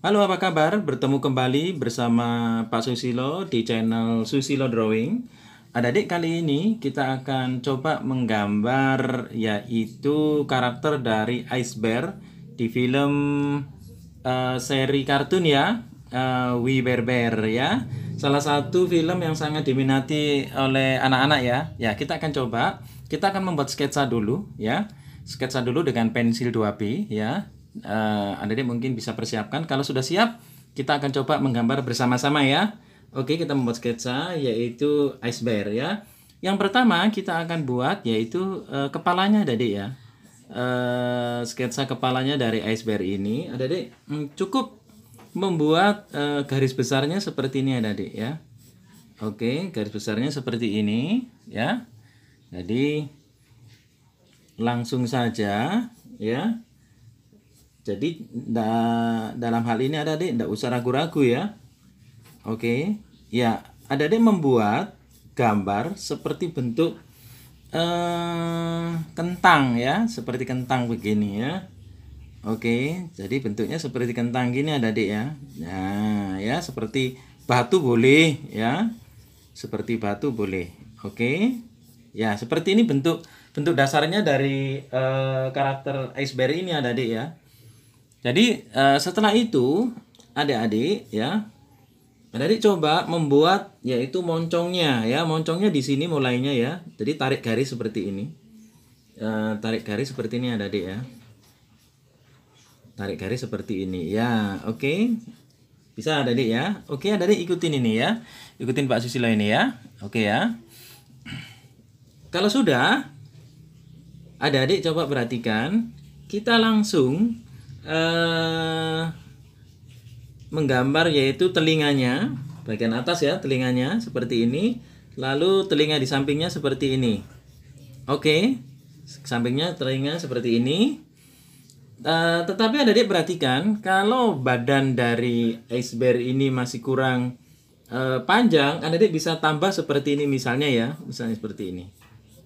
Halo apa kabar? Bertemu kembali bersama Pak Susilo di channel Susilo Drawing Ada adik kali ini kita akan coba menggambar yaitu karakter dari Ice Bear Di film uh, seri kartun ya uh, We Bear Bear ya Salah satu film yang sangat diminati oleh anak-anak ya Ya kita akan coba Kita akan membuat sketsa dulu ya Sketsa dulu dengan pensil 2B ya uh, Anda mungkin bisa persiapkan. Kalau sudah siap, kita akan coba menggambar bersama-sama ya. Oke, kita membuat sketsa yaitu ice ya. Yang pertama kita akan buat yaitu uh, kepalanya Dade ya. Uh, sketsa kepalanya dari ice ini, Dade hmm, cukup membuat uh, garis besarnya seperti ini ya ya. Oke, garis besarnya seperti ini ya. Jadi langsung saja ya jadi da, dalam hal ini ada dek tidak usah ragu-ragu ya. Oke, okay. ya ada dek membuat gambar seperti bentuk eh, kentang ya, seperti kentang begini ya. Oke, okay. jadi bentuknya seperti kentang gini ada dek ya. Nah ya seperti batu boleh ya, seperti batu boleh. Oke, okay. ya seperti ini bentuk bentuk dasarnya dari eh, karakter iceberg ini ada dek ya. Jadi uh, setelah itu adik-adik ya adik-adik coba membuat yaitu moncongnya ya moncongnya di sini mulainya ya jadi tarik garis seperti ini uh, tarik garis seperti ini adik-adik ya tarik garis seperti ini ya oke okay. bisa adik ya oke okay, adik ikutin ini ya ikutin Pak Susilo ini ya oke ya kalau sudah adik-adik coba perhatikan kita langsung Eh, menggambar yaitu telinganya bagian atas ya telinganya seperti ini lalu telinga di sampingnya seperti ini oke okay. sampingnya telinga seperti ini Uh, tetapi ada dia perhatikan kalau badan dari ice ini masih kurang uh, panjang, anda bisa tambah seperti ini misalnya ya, misalnya seperti ini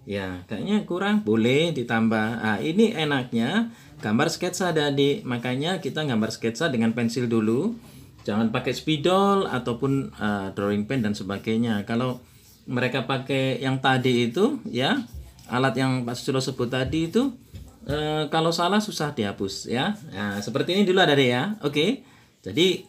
ya kayaknya kurang boleh ditambah nah, ini enaknya gambar sketsa ada di makanya kita gambar sketsa dengan pensil dulu jangan pakai spidol ataupun uh, drawing pen dan sebagainya kalau mereka pakai yang tadi itu ya alat yang Pak Susilo sebut tadi itu uh, kalau salah susah dihapus ya nah, seperti ini dulu ada deh ya oke jadi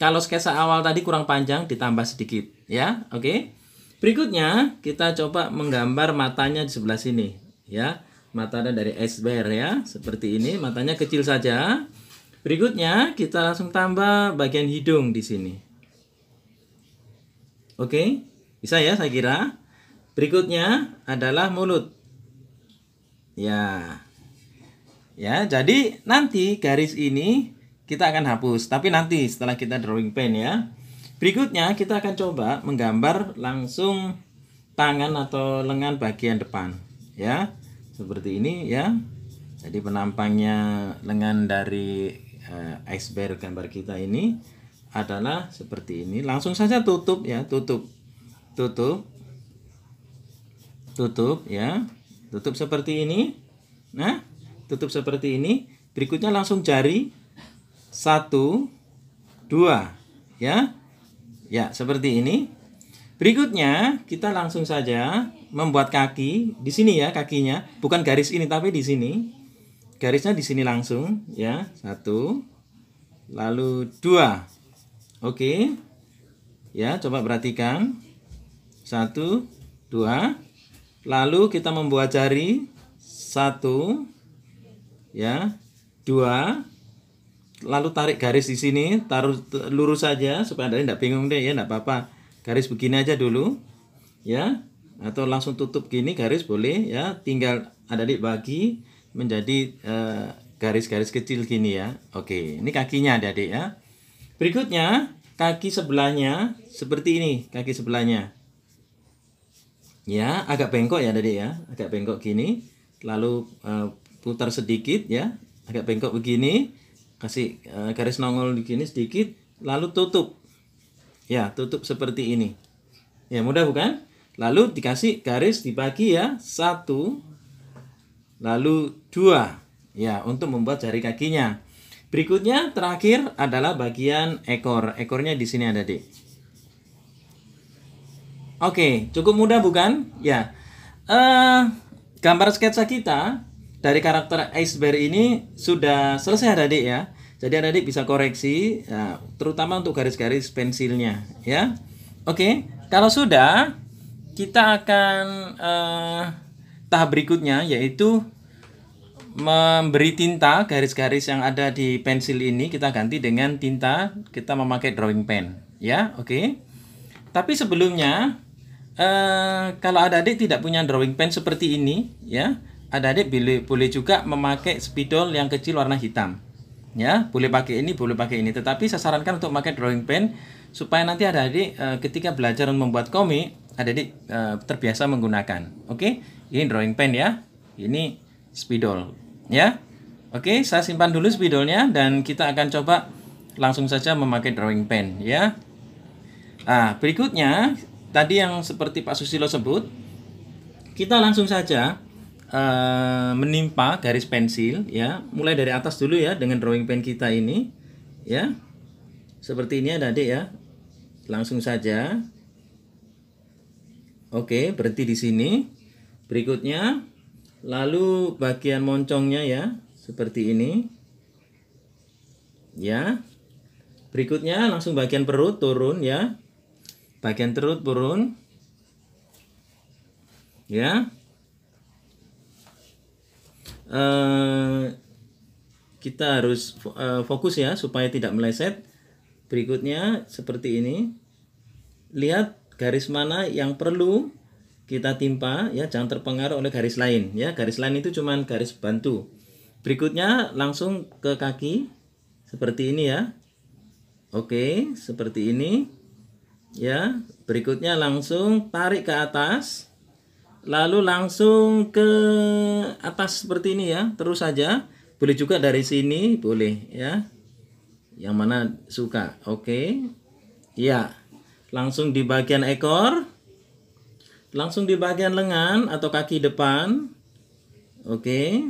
kalau sketsa awal tadi kurang panjang ditambah sedikit ya oke Berikutnya kita coba menggambar matanya di sebelah sini ya. Matanya dari iceberg ya, seperti ini, matanya kecil saja. Berikutnya kita langsung tambah bagian hidung di sini. Oke, bisa ya saya kira. Berikutnya adalah mulut. Ya. Ya, jadi nanti garis ini kita akan hapus, tapi nanti setelah kita drawing pen ya. Berikutnya kita akan coba menggambar langsung tangan atau lengan bagian depan ya. Seperti ini ya. Jadi penampangnya lengan dari uh, iceberg gambar kita ini adalah seperti ini. Langsung saja tutup ya, tutup. Tutup. Tutup ya. Tutup seperti ini. Nah, tutup seperti ini. Berikutnya langsung jari satu dua ya Ya, seperti ini. Berikutnya, kita langsung saja membuat kaki di sini ya kakinya, bukan garis ini tapi di sini. Garisnya di sini langsung ya. Satu, lalu dua. Oke. Ya, coba perhatikan. Satu, dua. Lalu kita membuat jari satu, ya, dua, lalu tarik garis di sini, taruh lurus saja supaya Anda tidak bingung deh ya, tidak apa-apa. Garis begini aja dulu. Ya. Atau langsung tutup gini garis boleh ya, tinggal Anda dibagi menjadi eh, garis-garis uh, kecil gini ya. Oke, ini kakinya ada adik ya. Berikutnya kaki sebelahnya seperti ini, kaki sebelahnya. Ya, agak bengkok ya Adik ya, agak bengkok gini. Lalu uh, putar sedikit ya, agak bengkok begini kasih eh, garis nongol di sini sedikit lalu tutup ya tutup seperti ini ya mudah bukan lalu dikasih garis dibagi ya satu lalu dua ya untuk membuat jari kakinya berikutnya terakhir adalah bagian ekor ekornya di sini ada deh oke cukup mudah bukan ya uh, gambar sketsa kita dari karakter Ice Bear ini sudah selesai adik ya. Jadi adik-adik bisa koreksi, ya, terutama untuk garis-garis pensilnya ya. Oke, kalau sudah kita akan eh, tahap berikutnya yaitu memberi tinta garis-garis yang ada di pensil ini kita ganti dengan tinta kita memakai drawing pen ya oke okay. tapi sebelumnya eh, kalau ada adik tidak punya drawing pen seperti ini ya ada adik boleh boleh juga memakai spidol yang kecil warna hitam ya boleh pakai ini boleh pakai ini tetapi saya sarankan untuk pakai drawing pen supaya nanti ada adik e, ketika belajar membuat komik ada adik e, terbiasa menggunakan oke ini drawing pen ya ini spidol ya oke saya simpan dulu spidolnya dan kita akan coba langsung saja memakai drawing pen ya ah berikutnya tadi yang seperti Pak Susilo sebut kita langsung saja uh, menimpa garis pensil ya mulai dari atas dulu ya dengan drawing pen kita ini ya seperti ini ada adik ya langsung saja oke berhenti di sini berikutnya lalu bagian moncongnya ya seperti ini ya berikutnya langsung bagian perut turun ya bagian perut turun ya Eh, kita harus eh, fokus ya supaya tidak meleset. Berikutnya seperti ini. Lihat garis mana yang perlu kita timpa ya, jangan terpengaruh oleh garis lain ya. Garis lain itu cuman garis bantu. Berikutnya langsung ke kaki seperti ini ya. Oke, seperti ini. Ya, berikutnya langsung tarik ke atas lalu langsung ke atas seperti ini ya terus saja boleh juga dari sini boleh ya yang mana suka oke okay. ya langsung di bagian ekor langsung di bagian lengan atau kaki depan oke okay.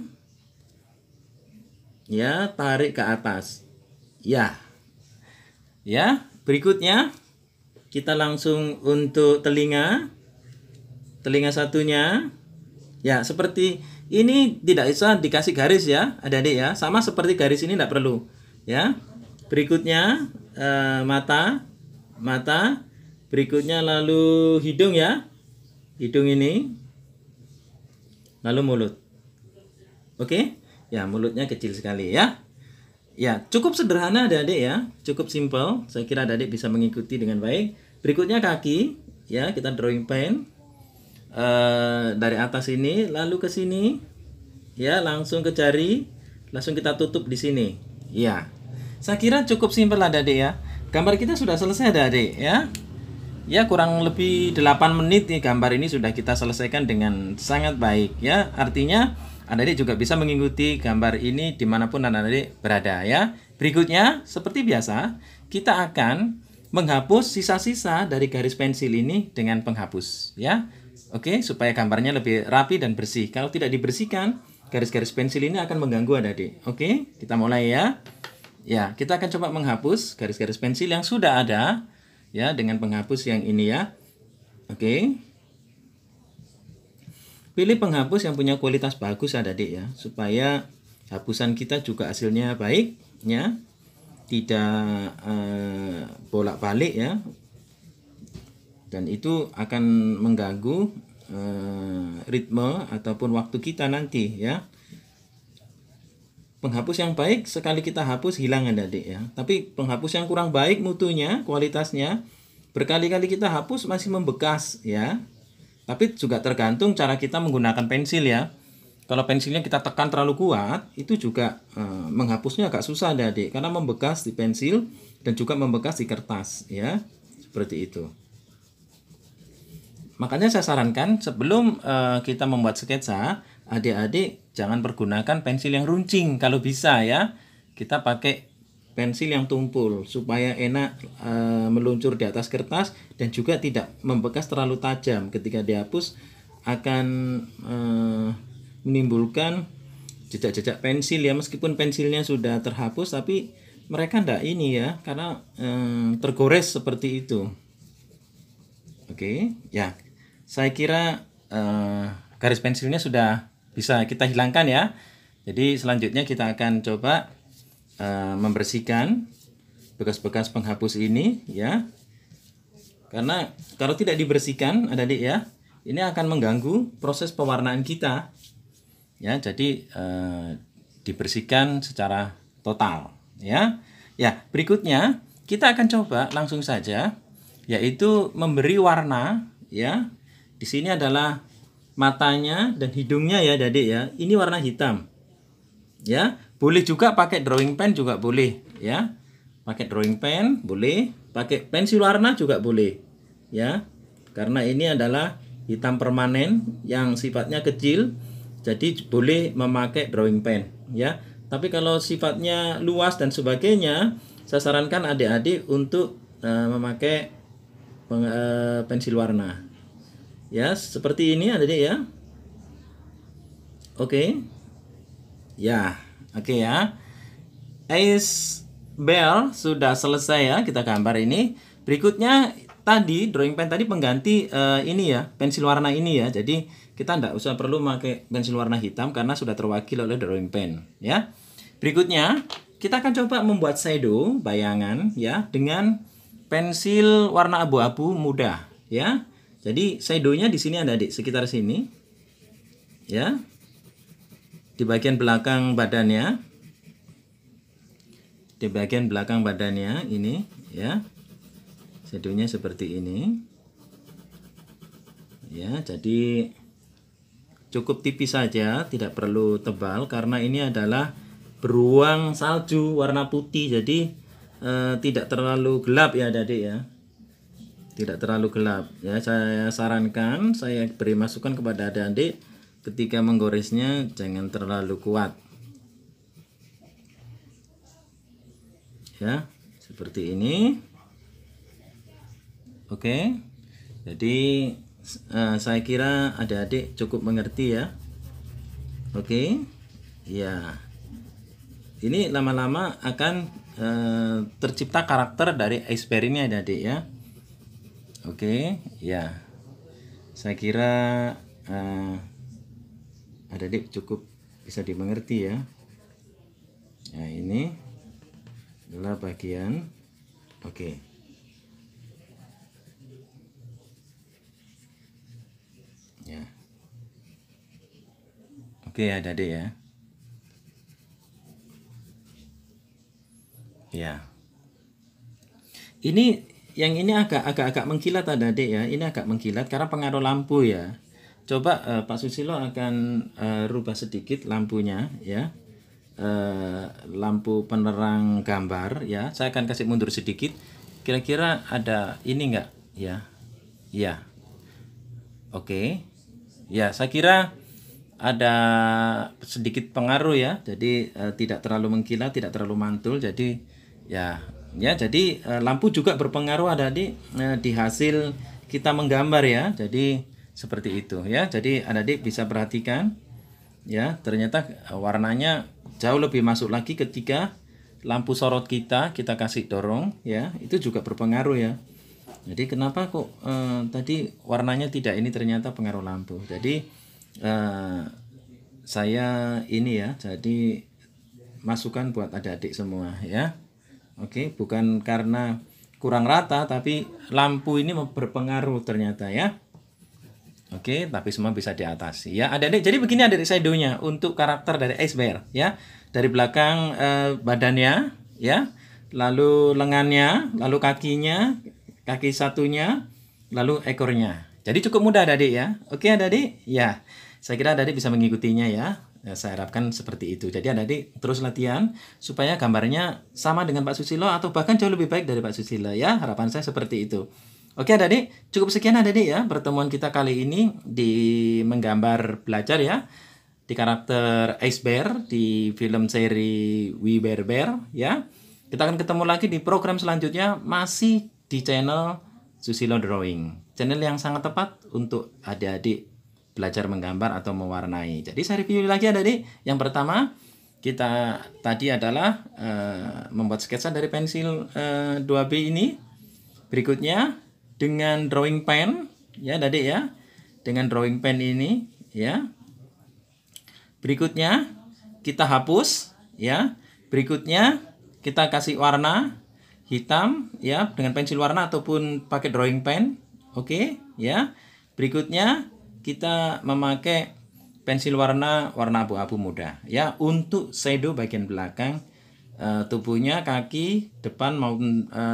ya tarik ke atas ya ya berikutnya kita langsung untuk telinga telinga satunya ya seperti ini tidak bisa dikasih garis ya adik-adik ya sama seperti garis ini tidak perlu ya berikutnya e, mata mata berikutnya lalu hidung ya hidung ini lalu mulut oke ya mulutnya kecil sekali ya ya cukup sederhana adik-adik ya cukup simple saya kira adik-adik bisa mengikuti dengan baik berikutnya kaki ya kita drawing pen Eh, dari atas ini lalu ke sini ya langsung ke jari langsung kita tutup di sini ya saya kira cukup simpel adik deh ya gambar kita sudah selesai adik deh ya ya kurang lebih 8 menit nih gambar ini sudah kita selesaikan dengan sangat baik ya artinya adik juga bisa mengikuti gambar ini dimanapun anda adik berada ya berikutnya seperti biasa kita akan menghapus sisa-sisa dari garis pensil ini dengan penghapus ya Oke, okay? supaya gambarnya lebih rapi dan bersih. Kalau tidak dibersihkan, garis-garis pensil ini akan mengganggu adik-adik. Oke, okay? kita mulai ya. Ya, kita akan coba menghapus garis-garis pensil yang sudah ada ya dengan penghapus yang ini ya. Oke. Okay? Pilih penghapus yang punya kualitas bagus adik-adik ya, supaya hapusan kita juga hasilnya baik ya. Tidak uh, bolak-balik ya dan itu akan mengganggu eh, ritme ataupun waktu kita nanti ya penghapus yang baik sekali kita hapus hilang adik ya tapi penghapus yang kurang baik mutunya kualitasnya berkali-kali kita hapus masih membekas ya tapi juga tergantung cara kita menggunakan pensil ya kalau pensilnya kita tekan terlalu kuat itu juga eh, menghapusnya agak susah adik karena membekas di pensil dan juga membekas di kertas ya seperti itu Makanya saya sarankan sebelum uh, kita membuat sketsa, adik-adik jangan pergunakan pensil yang runcing kalau bisa ya. Kita pakai pensil yang tumpul supaya enak uh, meluncur di atas kertas dan juga tidak membekas terlalu tajam ketika dihapus akan uh, menimbulkan jejak-jejak pensil ya meskipun pensilnya sudah terhapus tapi mereka tidak ini ya karena e, tergores seperti itu oke ya saya kira eh, garis pensilnya sudah bisa kita hilangkan ya. Jadi selanjutnya kita akan coba eh, membersihkan bekas-bekas penghapus ini ya. Karena kalau tidak dibersihkan, ada adik ya, ini akan mengganggu proses pewarnaan kita. Ya, jadi eh, dibersihkan secara total ya. Ya, berikutnya kita akan coba langsung saja yaitu memberi warna ya di sini adalah matanya dan hidungnya ya jadi ya. Ini warna hitam. Ya, boleh juga pakai drawing pen juga boleh ya. Pakai drawing pen boleh, pakai pensil warna juga boleh. Ya. Karena ini adalah hitam permanen yang sifatnya kecil jadi boleh memakai drawing pen ya. Tapi kalau sifatnya luas dan sebagainya, saya sarankan adik-adik untuk uh, memakai peng, uh, pensil warna Ya, seperti ini ada deh ya. Oke. Okay. Ya, oke okay ya. Ice bell sudah selesai ya kita gambar ini. Berikutnya tadi drawing pen tadi pengganti uh, ini ya, pensil warna ini ya. Jadi kita tidak usah perlu pakai pensil warna hitam karena sudah terwakil oleh drawing pen ya. Berikutnya kita akan coba membuat shadow bayangan ya dengan pensil warna abu-abu mudah. ya. Jadi sidonya di sini ada di sekitar sini. Ya. Di bagian belakang badannya. Di bagian belakang badannya ini ya. Sidonya seperti ini. Ya, jadi cukup tipis saja, tidak perlu tebal karena ini adalah beruang salju warna putih. Jadi eh, tidak terlalu gelap ya, Adik ya tidak terlalu gelap ya saya sarankan saya beri masukan kepada adik-adik ketika menggoresnya jangan terlalu kuat ya seperti ini oke jadi eh, saya kira adik-adik cukup mengerti ya oke ya ini lama-lama akan eh, tercipta karakter dari iceberg adik-adik ya Oke, okay, ya. Saya kira uh, eh, ada dik cukup bisa dimengerti ya. Nah, ini adalah bagian oke. Okay. Ya. Oke, okay, adik ya. Ya. Ini yang ini agak agak agak mengkilat ada deh ya ini agak mengkilat karena pengaruh lampu ya coba uh, Pak Susilo akan uh, rubah sedikit lampunya ya uh, lampu penerang gambar ya saya akan kasih mundur sedikit kira-kira ada ini enggak ya ya oke okay. ya saya kira ada sedikit pengaruh ya jadi uh, tidak terlalu mengkilat tidak terlalu mantul jadi ya ya jadi eh, lampu juga berpengaruh ada di eh, di hasil kita menggambar ya jadi seperti itu ya jadi ada di bisa perhatikan ya ternyata eh, warnanya jauh lebih masuk lagi ketika lampu sorot kita kita kasih dorong ya itu juga berpengaruh ya jadi kenapa kok eh, tadi warnanya tidak ini ternyata pengaruh lampu jadi eh, saya ini ya jadi masukan buat adik-adik semua ya Oke, okay? bukan karena kurang rata tapi lampu ini berpengaruh ternyata ya. Oke, okay, tapi semua bisa diatasi ya. ada adik jadi begini adik shadow-nya untuk karakter dari ice bear ya. Dari belakang eh, badannya ya, lalu lengannya, lalu kakinya, kaki satunya, lalu ekornya. Jadi cukup mudah adik ya. Oke okay, adik Ya. Saya kira tadi bisa mengikutinya ya. ya. Saya harapkan seperti itu. Jadi Anda tadi terus latihan supaya gambarnya sama dengan Pak Susilo atau bahkan jauh lebih baik dari Pak Susilo ya. Harapan saya seperti itu. Oke Adadi, cukup sekian Adadi ya pertemuan kita kali ini di menggambar belajar ya di karakter Ice Bear di film seri We Bear Bear ya. Kita akan ketemu lagi di program selanjutnya masih di channel Susilo Drawing. Channel yang sangat tepat untuk adik-adik belajar menggambar atau mewarnai. Jadi saya review lagi ada di yang pertama kita tadi adalah uh, membuat sketsa dari pensil uh, eh, 2B ini. Berikutnya dengan drawing pen ya Dadi ya. Dengan drawing pen ini ya. Berikutnya kita hapus ya. Berikutnya kita kasih warna hitam ya dengan pensil warna ataupun pakai drawing pen. Oke okay, ya. Berikutnya kita memakai pensil warna warna abu-abu muda ya untuk shadow bagian belakang e, tubuhnya kaki depan maupun e,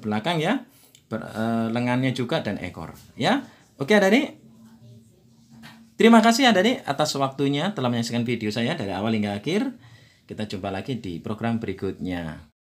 belakang ya ber, e, lengannya juga dan ekor ya oke Adani terima kasih Adani atas waktunya telah menyaksikan video saya dari awal hingga akhir kita jumpa lagi di program berikutnya